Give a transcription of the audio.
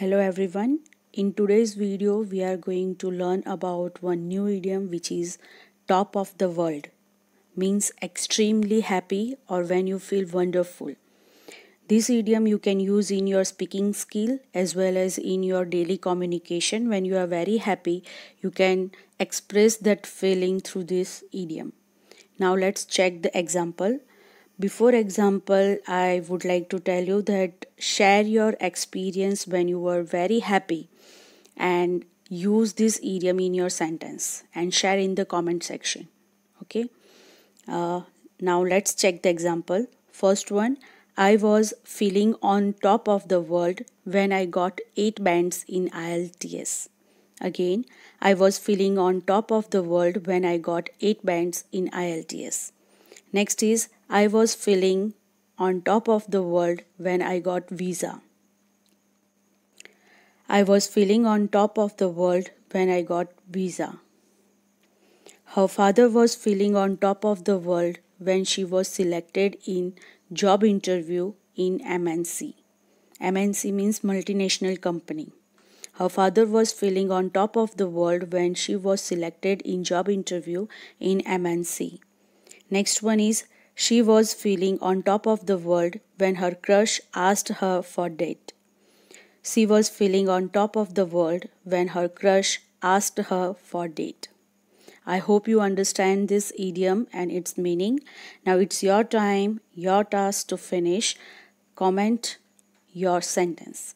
Hello everyone. In today's video we are going to learn about one new idiom which is top of the world. Means extremely happy or when you feel wonderful. This idiom you can use in your speaking skill as well as in your daily communication when you are very happy you can express that feeling through this idiom. Now let's check the example before example i would like to tell you that share your experience when you were very happy and use this idiom in your sentence and share in the comment section okay uh, now let's check the example first one i was feeling on top of the world when i got 8 bands in ilts again i was feeling on top of the world when i got 8 bands in ilts next is I was feeling on top of the world when I got visa. I was feeling on top of the world when I got visa. Her father was feeling on top of the world when she was selected in job interview in MNC. MNC means multinational company. Her father was feeling on top of the world when she was selected in job interview in MNC. Next one is she was feeling on top of the world when her crush asked her for date. She was feeling on top of the world when her crush asked her for date. I hope you understand this idiom and its meaning. Now it's your time, your task to finish. Comment your sentence.